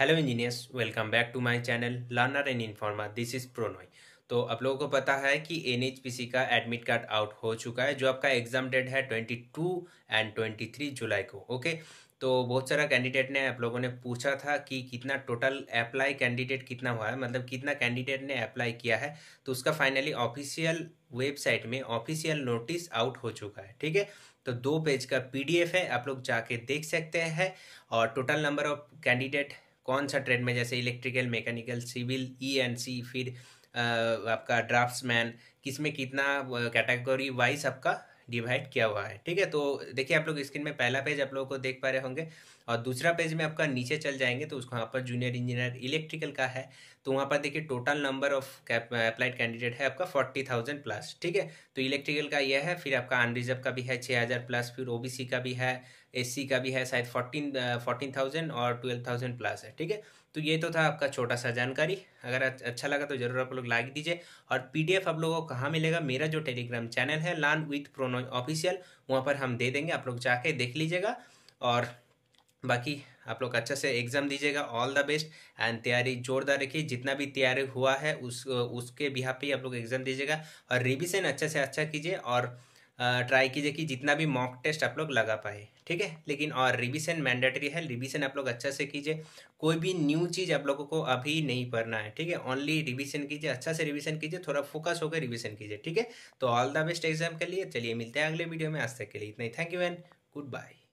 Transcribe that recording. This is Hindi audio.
hello engineers welcome back to my channel learner and informer this is Pronoy तो आप लोगों को पता है कि एन का एडमिट कार्ड आउट हो चुका है जो आपका एग्जाम डेट है 22 एंड 23 जुलाई को ओके तो बहुत सारा कैंडिडेट ने आप लोगों ने पूछा था कि कितना टोटल अप्लाई कैंडिडेट कितना हुआ है मतलब कितना कैंडिडेट ने अप्लाई किया है तो उसका फाइनली ऑफिशियल वेबसाइट में ऑफिशियल नोटिस आउट हो चुका है ठीक है तो दो पेज का पीडीएफ है आप लोग जाके देख सकते हैं और टोटल नंबर ऑफ कैंडिडेट कौन सा ट्रेड में जैसे electrical mechanical civil E N C फिर आपका ड्राफ्ट्समैन किस में कितना कैटेगरी वाइज आपका डिवाइड किया हुआ है ठीक है तो देखिए आप लोग स्क्रीन में पहला पेज आप लोगों को देख पा रहे होंगे और दूसरा पेज में आपका नीचे चल जाएंगे तो उसको वहाँ पर जूनियर इंजीनियर इलेक्ट्रिकल का है तो वहाँ पर देखिए total number of applied candidate है आपका फोर्टी थाउजेंड प्लस ठीक है तो इलेक्ट्रिकल का यह है फिर आपका अनरिजर्व का भी है छः हज़ार प्लस फिर ओबीसी का भी है एससी का भी है शायद फोर्टीन फोर्टीन थाउजेंड और ट्वेल्व थाउजेंड प्लस है ठीक है तो ये तो था आपका छोटा सा जानकारी अगर अच्छा लगा तो जरूर आप लोग लाइक दीजिए और पी आप लोगों को कहाँ मिलेगा मेरा जो टेलीग्राम चैनल है लान विथ प्रोनो दोनों ऑफिशियल वहाँ पर हम दे देंगे आप लोग जाके देख लीजिएगा और बाकी आप लोग अच्छा से एग्ज़ाम दीजिएगा ऑल द बेस्ट एंड तैयारी जोरदार रखिए जितना भी तैयारी हुआ है उस उसके बिहार पे आप लोग एग्ज़ाम दीजिएगा और रिविज़न अच्छा से अच्छा कीजिए और ट्राई कीजिए कि जितना भी मॉक टेस्ट आप लोग लगा पाए ठीक है लेकिन और रिविजन मैंडेटरी है रिविजन आप लोग अच्छा से कीजिए कोई भी न्यू चीज़ आप लोगों को अभी नहीं पढ़ना है ठीक है ओनली रिविजन कीजिए अच्छा से रिविजन कीजिए थोड़ा फोकस होकर रिविजन कीजिए ठीक है तो ऑल द बेस्ट एग्जाम के लिए चलिए मिलते हैं अगले वीडियो में आज तक के लिए इतना ही thank you and good bye